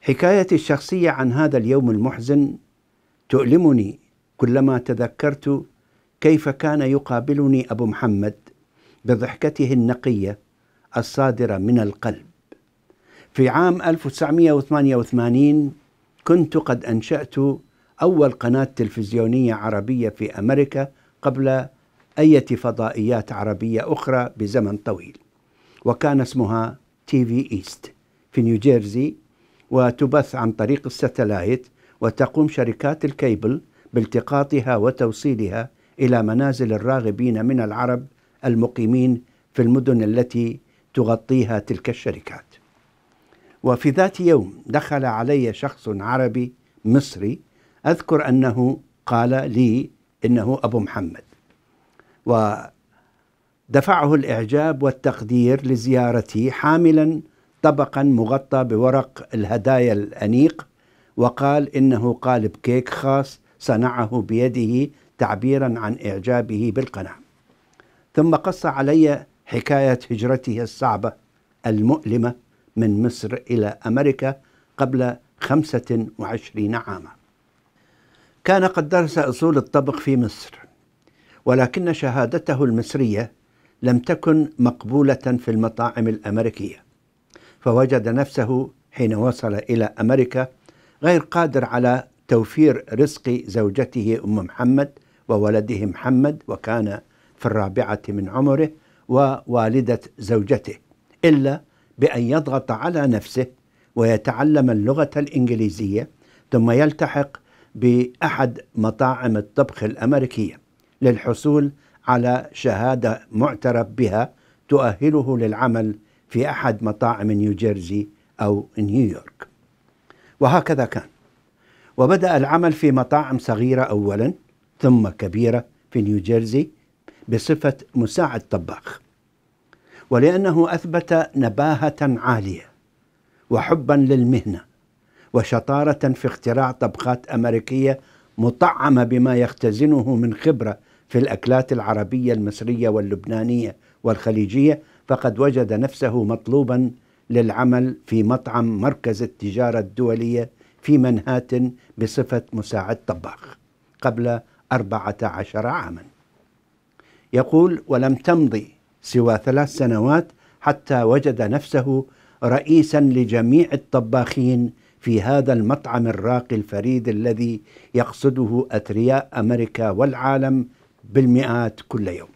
حكايتي الشخصية عن هذا اليوم المحزن تؤلمني كلما تذكرت كيف كان يقابلني أبو محمد بضحكته النقية الصادرة من القلب. في عام 1988 كنت قد أنشأت أول قناة تلفزيونية عربية في أمريكا قبل أية فضائيات عربية أخرى بزمن طويل وكان اسمها تي في إيست في نيوجيرسي وتبث عن طريق الستلايت وتقوم شركات الكيبل بالتقاطها وتوصيلها الى منازل الراغبين من العرب المقيمين في المدن التي تغطيها تلك الشركات. وفي ذات يوم دخل علي شخص عربي مصري اذكر انه قال لي انه ابو محمد. ودفعه الاعجاب والتقدير لزيارتي حاملا طبقا مغطى بورق الهدايا الأنيق وقال إنه قالب كيك خاص صنعه بيده تعبيرا عن إعجابه بالقناع ثم قص علي حكاية هجرته الصعبة المؤلمة من مصر إلى أمريكا قبل 25 عاما كان قد درس أصول الطبخ في مصر ولكن شهادته المصرية لم تكن مقبولة في المطاعم الأمريكية فوجد نفسه حين وصل إلى أمريكا غير قادر على توفير رزق زوجته أم محمد وولده محمد وكان في الرابعة من عمره ووالدة زوجته إلا بأن يضغط على نفسه ويتعلم اللغة الإنجليزية ثم يلتحق بأحد مطاعم الطبخ الأمريكية للحصول على شهادة معترف بها تؤهله للعمل في أحد مطاعم نيوجيرسي أو نيويورك وهكذا كان وبدأ العمل في مطاعم صغيرة أولا ثم كبيرة في نيوجيرسي بصفة مساعد طباخ ولأنه أثبت نباهة عالية وحبا للمهنة وشطارة في اختراع طبخات أمريكية مطعمة بما يختزنه من خبرة في الأكلات العربية المصرية واللبنانية والخليجية فقد وجد نفسه مطلوبا للعمل في مطعم مركز التجارة الدولية في منهاتن بصفة مساعد طباخ قبل 14 عاما يقول ولم تمضي سوى ثلاث سنوات حتى وجد نفسه رئيسا لجميع الطباخين في هذا المطعم الراقي الفريد الذي يقصده اثرياء امريكا والعالم بالمئات كل يوم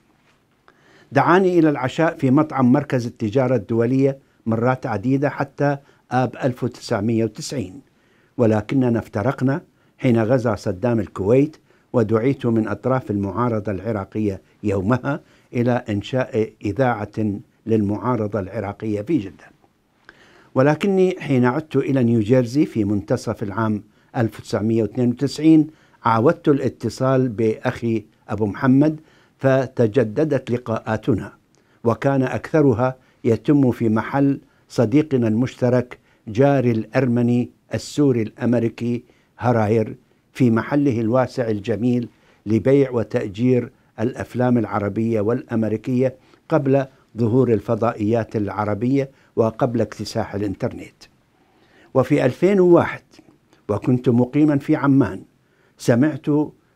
دعاني إلى العشاء في مطعم مركز التجارة الدولية مرات عديدة حتى آب 1990 ولكننا افترقنا حين غزا صدام الكويت ودعيت من أطراف المعارضة العراقية يومها إلى إنشاء إذاعة للمعارضة العراقية في جدة ولكني حين عدت إلى نيوجيرسي في منتصف العام 1992 عاودت الاتصال بأخي أبو محمد فتجددت لقاءاتنا وكان اكثرها يتم في محل صديقنا المشترك جاري الارمني السوري الامريكي هراير في محله الواسع الجميل لبيع وتاجير الافلام العربيه والامريكيه قبل ظهور الفضائيات العربيه وقبل اكتساح الانترنت. وفي 2001 وكنت مقيما في عمان سمعت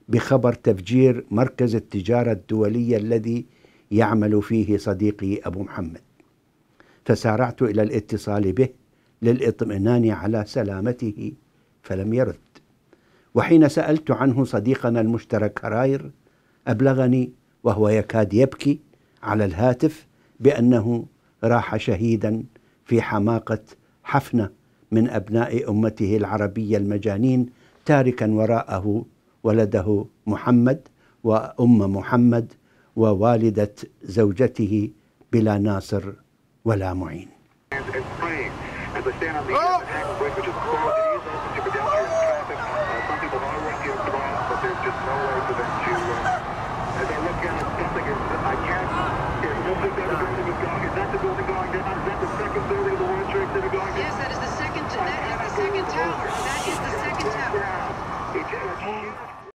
بخبر تفجير مركز التجارة الدولية الذي يعمل فيه صديقي أبو محمد فسارعت إلى الاتصال به للاطمئنان على سلامته فلم يرد وحين سألت عنه صديقنا المشترك هراير أبلغني وهو يكاد يبكي على الهاتف بأنه راح شهيدا في حماقة حفنة من أبناء أمته العربية المجانين تاركا وراءه ولده محمد وأم محمد ووالدة زوجته بلا ناصر ولا معين.